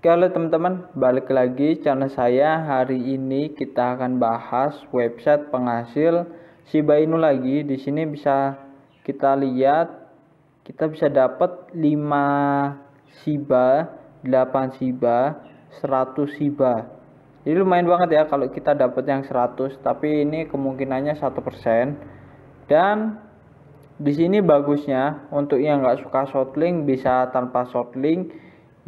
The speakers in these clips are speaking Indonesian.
Oke halo teman-teman, balik lagi channel saya Hari ini kita akan bahas website penghasil Shiba Inu lagi Di sini bisa kita lihat Kita bisa dapat 5 Shiba 8 Shiba 100 Shiba Jadi lumayan banget ya kalau kita dapat yang 100 Tapi ini kemungkinannya 1% Dan di sini bagusnya untuk yang nggak suka shortlink bisa tanpa shortlink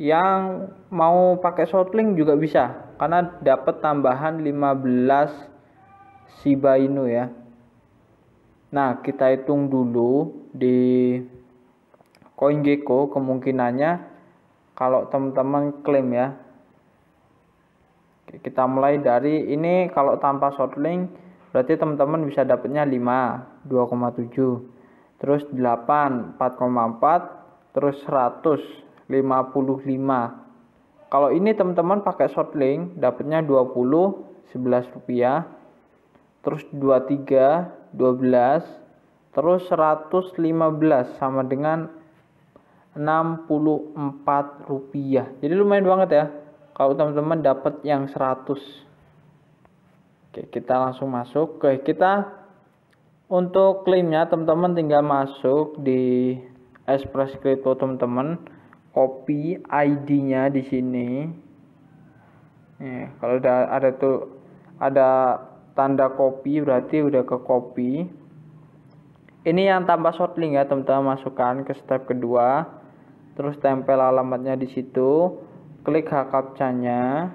yang mau pakai shortlink juga bisa karena dapat tambahan 15 Shiba Inu ya nah kita hitung dulu di CoinGecko kemungkinannya kalau teman-teman klaim ya kita mulai dari ini kalau tanpa shortlink berarti teman-teman bisa dapatnya 5 2,7 terus 8 4,4 terus 100 55 kalau ini teman-teman pakai short link dapatnya 20 11 rupiah terus 23 12 terus 115 sama dengan 64 rupiah jadi lumayan banget ya kalau teman-teman dapat yang 100 Oke kita langsung masuk Oke kita untuk klaimnya teman-teman tinggal masuk di Express Crypto teman-teman copy ID-nya di sini. Ya, kalau ada ada tuh ada tanda copy berarti udah ke copy. Ini yang tambah short ya teman-teman masukkan ke step kedua. Terus tempel alamatnya di situ, klik hak Setelah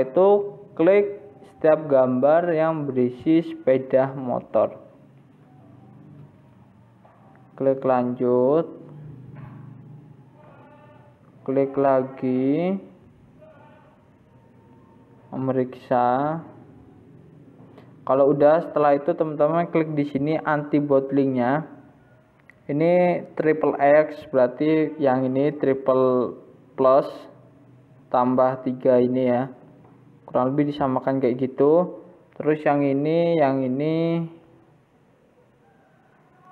itu klik setiap gambar yang berisi sepeda motor klik lanjut klik lagi memeriksa kalau udah setelah itu teman-teman klik di sini anti bottlingnya ini triple X berarti yang ini triple plus tambah tiga ini ya kurang lebih disamakan kayak gitu terus yang ini yang ini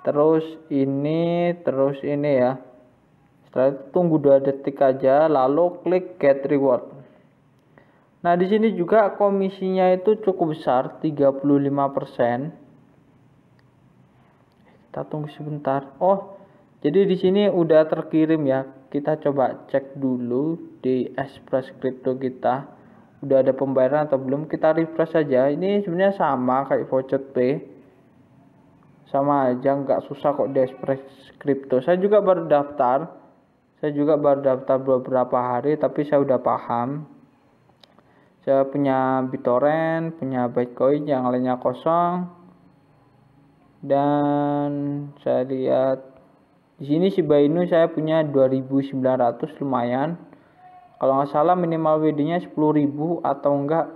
terus ini terus ini ya setelah itu tunggu dua detik aja lalu klik get reward nah di sini juga komisinya itu cukup besar 35% kita tunggu sebentar oh jadi di sini udah terkirim ya kita coba cek dulu di Express Crypto kita udah ada pembayaran atau belum kita refresh aja ini sebenarnya sama kayak voucher pay sama aja nggak susah kok di crypto saya juga baru daftar saya juga baru daftar beberapa hari tapi saya udah paham saya punya BitTorrent punya Bitcoin yang lainnya kosong dan saya lihat di sini si Inu saya punya 2900 lumayan kalau nggak salah minimal WD nya 10.000 atau enggak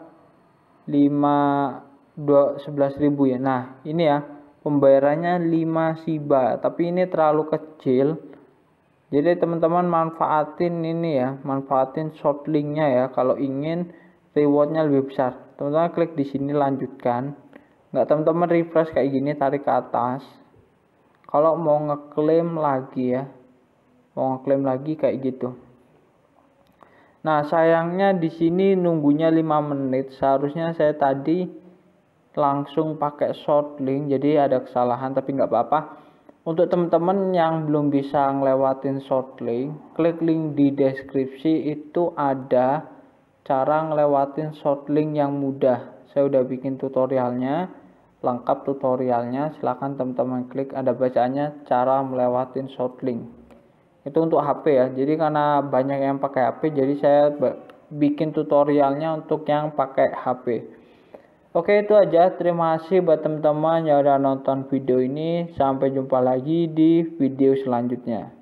5 11.000 ya nah ini ya pembayarannya 5 siba tapi ini terlalu kecil jadi teman-teman manfaatin ini ya manfaatin short linknya ya kalau ingin rewardnya lebih besar teman-teman klik di sini lanjutkan nggak teman-teman refresh kayak gini tarik ke atas kalau mau ngeklaim lagi ya mau ngeklaim lagi kayak gitu nah sayangnya di sini nunggunya 5 menit seharusnya saya tadi langsung pakai short link jadi ada kesalahan tapi nggak apa-apa untuk teman-teman yang belum bisa ngelewatin short link klik link di deskripsi itu ada cara ngelewatin short link yang mudah saya udah bikin tutorialnya lengkap tutorialnya silahkan teman-teman klik ada bacaannya cara melewatin short link itu untuk HP ya jadi karena banyak yang pakai HP jadi saya bikin tutorialnya untuk yang pakai HP Oke itu aja terima kasih buat teman-teman yang udah nonton video ini sampai jumpa lagi di video selanjutnya.